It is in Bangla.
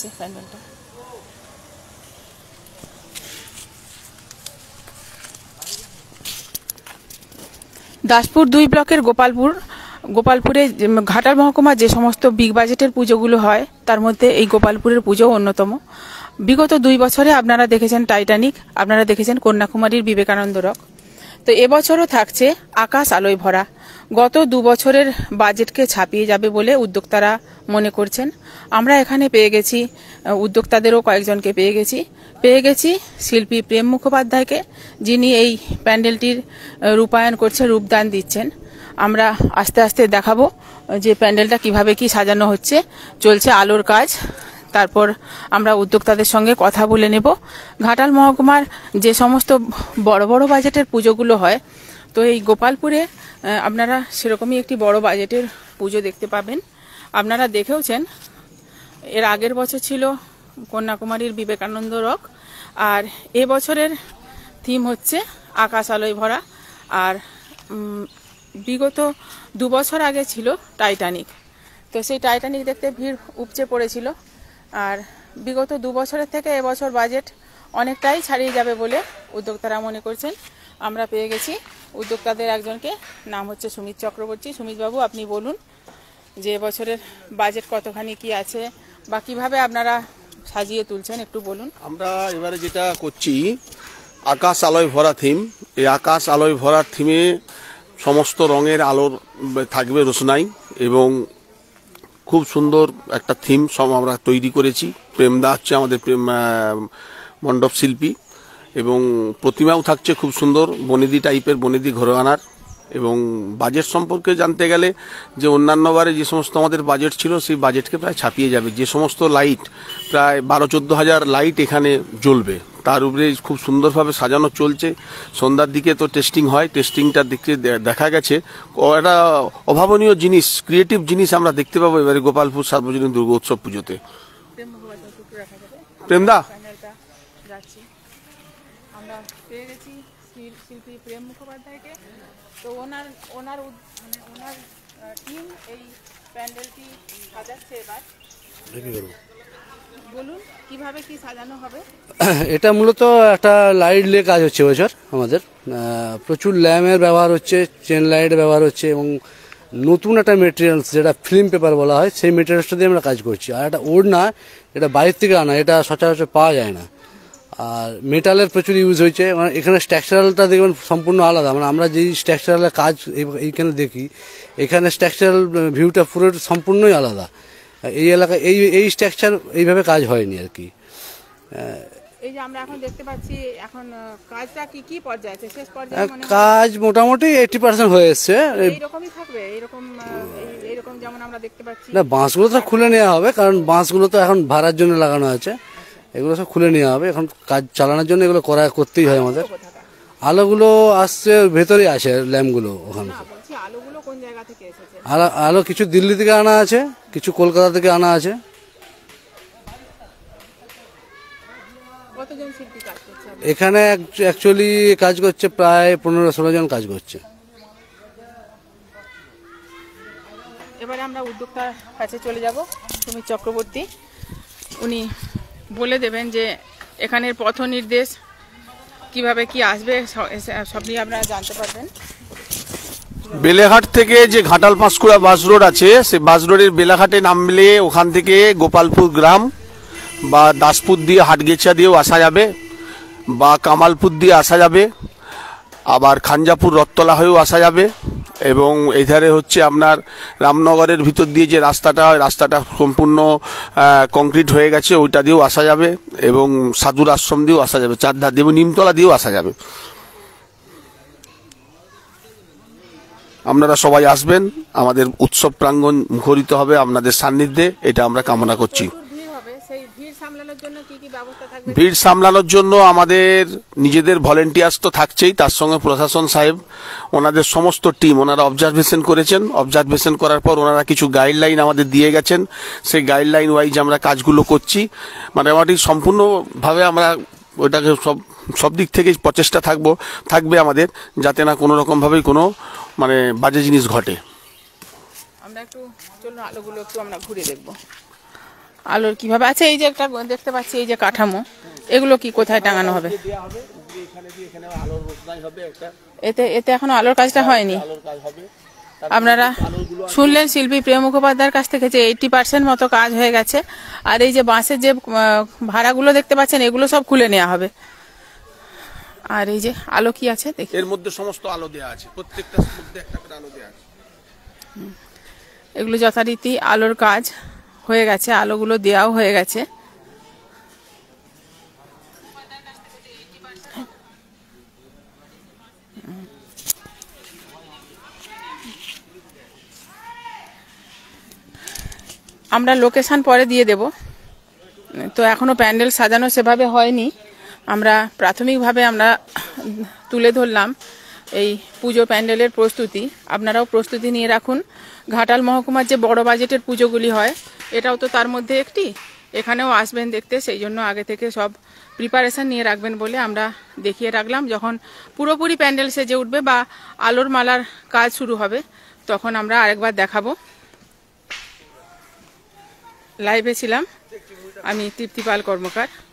আসছে প্যান্ডেলটা দাসপুর দুই ব্লকের গোপালপুর গোপালপুরে ঘাটাল মহকুমা যে সমস্ত বিগ বাজেটের পুজোগুলো হয় তার মধ্যে এই গোপালপুরের পুজো অন্যতম বিগত দুই বছরে আপনারা দেখেছেন টাইটানিক আপনারা দেখেছেন কন্যাকুমারীর বিবেকানন্দ রক তো এবছরও থাকছে আকাশ আলোয় ভরা গত দু বছরের বাজেটকে ছাপিয়ে যাবে বলে উদ্যোক্তারা মনে করছেন আমরা এখানে পেয়ে গেছি উদ্যোক্তাদেরও কয়েকজনকে পেয়ে গেছি পেয়ে গেছি শিল্পী প্রেম মুখোপাধ্যায়কে যিনি এই প্যান্ডেলটির রূপায়ণ করছে রূপদান দিচ্ছেন আমরা আস্তে আস্তে দেখাবো যে প্যান্ডেলটা কিভাবে কি সাজানো হচ্ছে চলছে আলোর কাজ তারপর আমরা উদ্যোক্তাদের সঙ্গে কথা বলে নেব ঘাটাল মহকুমার যে সমস্ত বড় বড় বাজেটের পুজোগুলো হয় তো এই গোপালপুরে আপনারা সেরকমই একটি বড় বাজেটের পুজো দেখতে পাবেন আপনারা দেখেওছেন এর আগের বছর ছিল কন্যাকুমারীর বিবেকানন্দ রক আর এ বছরের থিম হচ্ছে আকাশ আলোয় ভরা আর বিগত দু বছর আগে ছিল টাইটানিক তো সেই টাইটানিক দেখতে ভিড় উপচে পড়েছিল আর বিগত দু বছরের থেকে এবছর বাজেট অনেকটাই ছাড়িয়ে যাবে বলে উদ্যোক্তারা মনে করছেন আমরা পেয়ে গেছি উদ্যোক্তাদের একজনকে নাম হচ্ছে সুমিত চক্রবর্তী সুমিতবাবু আপনি বলুন যে বছরের বাজেট কতখানি কি আছে বা কিভাবে আপনারা সাজিয়ে তুলছেন একটু বলুন আমরা এবারে যেটা করছি আকাশ আলোয় ভরা থিম এই আকাশ আলোয় ভরা থিমে সমস্ত রঙের আলোর থাকবে রোশনাই এবং খুব সুন্দর একটা থিম সব আমরা তৈরি করেছি প্রেমদা হচ্ছে আমাদের প্রেম মণ্ডপ শিল্পী এবং প্রতিমাও থাকছে খুব সুন্দর বনেদি টাইপের বনেদি আনার এবং বাজেট সম্পর্কে জানতে গেলে যে অন্যান্য বারে যে সমস্ত আমাদের বাজেট ছিল সেই বাজেটকে প্রায় ছাপিয়ে যাবে যে সমস্ত লাইট প্রায় বারো চোদ্দো হাজার লাইট এখানে জ্বলবে তার উপরে খুব সুন্দরভাবে সাজানো চলছে সন্ধ্যার দিকে তো টেস্টিং হয় টেস্টিংটার দিকে দেখা গেছে একটা অভাবনীয় জিনিস ক্রিয়েটিভ জিনিস আমরা দেখতে পাবো এবারে গোপালপুর সার্বজনীন দুর্গোৎসব পুজোতে প্রেমদা আমরা পেয়ে গেছি শিল্পী প্রেম মুখোপাধ্যায়কে তো ওনার ওনার মানে ওনার টিম এই প্যান্ডেলটি সাজাচ্ছে এবার এটা মূলত একটা লাইট লে কাজ হচ্ছে বছর আমাদের প্রচুর ল্যামের ব্যবহার হচ্ছে চেন লাইট ব্যবহার হচ্ছে এবং নতুন একটা মেটেরিয়ালস যেটা ফিল্ম পেপার বলা হয় সেই মেটেরিয়ালসটা দিয়ে আমরা কাজ করছি আর একটা না এটা বাইরের থেকে আনা এটা সচরাচর পাওয়া যায় না আর মেটালের প্রচুর ইউজ হয়েছে মানে এখানে স্ট্রাকচারালটা দেখবেন সম্পূর্ণ আলাদা মানে আমরা যেই স্ট্রাকচারালের কাজ এইখানে দেখি এখানে স্ট্রাকচারাল ভিউটা পুরো সম্পূর্ণই আলাদা এই এলাকায় এই এই স্ট্রাকচার এইভাবে কাজ হয়নি আর কি এই যে আমরা এখন দেখতে পাচ্ছি কাজ মোটামুটি পার্সেন্ট হয়ে এসেছে এইরকম না বাঁশগুলো তো খুলে নেওয়া হবে কারণ বাঁশগুলো তো এখন ভাড়ার জন্য লাগানো আছে এগুলো সব খুলে নেওয়া হবে এখন কাজ চালানোর জন্য এগুলো করা করতেই হয় আমাদের আলোগুলো আসছে ভেতরেই আসে ল্যাম্পগুলো ওখানে আলো আলো কিছু দিল্লি থেকে আনা আছে কিছু কলকাতা থেকে আনা আছে এখানে অ্যাকচুয়ালি কাজ করছে প্রায় পনেরো ষোলো জন কাজ করছে এবারে আমরা উদ্যোক্তার কাছে চলে যাব তুমি চক্রবর্তী উনি বলে দেবেন যে এখানের পথ নির্দেশ কিভাবে কি আসবে সব নিয়ে আপনারা জানতে পারবেন বেলেঘাট থেকে যে ঘাটাল পাঁশকুড়া বাস রোড আছে সে বাস রোডের বেলাঘাটে নামলে ওখান থেকে গোপালপুর গ্রাম বা দাসপুর দিয়ে হাটগেছা দিয়েও আসা যাবে বা কামালপুর দিয়ে আসা যাবে আবার খানজাপুর রত্তলা হয়েও আসা যাবে এবং এধারে হচ্ছে আপনার রামনগরের ভিতর দিয়ে যে রাস্তাটা হয় রাস্তাটা সম্পূর্ণ কংক্রিট হয়ে গেছে ওইটা দিয়েও আসা যাবে এবং সাধুর আশ্রম দিয়েও আসা যাবে চারধার দিয়ে এবং নিমতলা দিয়েও আসা যাবে আপনারা সবাই আসবেন আমাদের উৎসব প্রাঙ্গণ মুখরিত হবে আপনাদের সান্নিধ্যে এটা আমরা কামনা করছি ভিড় সামলানোর জন্য আমাদের নিজেদের ভলেন্টিয়ার্স তো থাকছেই তার সঙ্গে প্রশাসন সাহেব ওনাদের সমস্ত টিম ওনারা অবজারভেশন করেছেন অবজারভেশন করার পর ওনারা কিছু গাইডলাইন আমাদের দিয়ে গেছেন সেই গাইডলাইন ওয়াইজ আমরা কাজগুলো করছি মানে আমার সম্পূর্ণভাবে আমরা ওইটাকে সব সব দিক থেকেই প্রচেষ্টা থাকবো থাকবে আমাদের যাতে না কোনো রকমভাবেই কোনো মানে বাজে জিনিস ঘটে আমরা একটু চলুন আলোগুলো একটু আমরা ঘুরে দেখবো আলোর কিভাবে আছে আচ্ছা, এই যে একটা দেখতে পাচ্ছি এই যে কাঠামো এগুলো কি কোথায় টাঙানো হবে এতে এতে এখনো আলোর কাজটা হয়নি আপনারা শুনলেন শিল্পী প্রেম মুখোপাধ্যায়ের কাছ থেকে যে এইটি পার্সেন্ট মতো কাজ হয়ে গেছে আর এই যে বাঁশের যে ভাড়াগুলো দেখতে পাচ্ছেন এগুলো সব খুলে নেওয়া হবে আর এই যে আলো কি আছে দেখি এর মধ্যে সমস্ত আলো দেওয়া আছে প্রত্যেকটা মধ্যে একটা করে আলো দেওয়া আছে এগুলো যথারীতি আলোর কাজ হয়ে গেছে আলোগুলো দেওয়াও হয়ে গেছে আমরা লোকেশান পরে দিয়ে দেব তো এখনও প্যান্ডেল সাজানো সেভাবে হয়নি আমরা প্রাথমিকভাবে আমরা তুলে ধরলাম এই পুজো প্যান্ডেলের প্রস্তুতি আপনারাও প্রস্তুতি নিয়ে রাখুন ঘাটাল মহকুমার যে বড় বাজেটের পুজোগুলি হয় এটাও তো তার মধ্যে একটি এখানেও আসবেন দেখতে সেই জন্য আগে থেকে সব প্রিপারেশান নিয়ে রাখবেন বলে আমরা দেখিয়ে রাখলাম যখন পুরোপুরি প্যান্ডেল সেজে উঠবে বা আলোর মালার কাজ শুরু হবে তখন আমরা আরেকবার দেখাবো লাইভে ছিলাম আমি তৃপ্তিপাল কর্মকার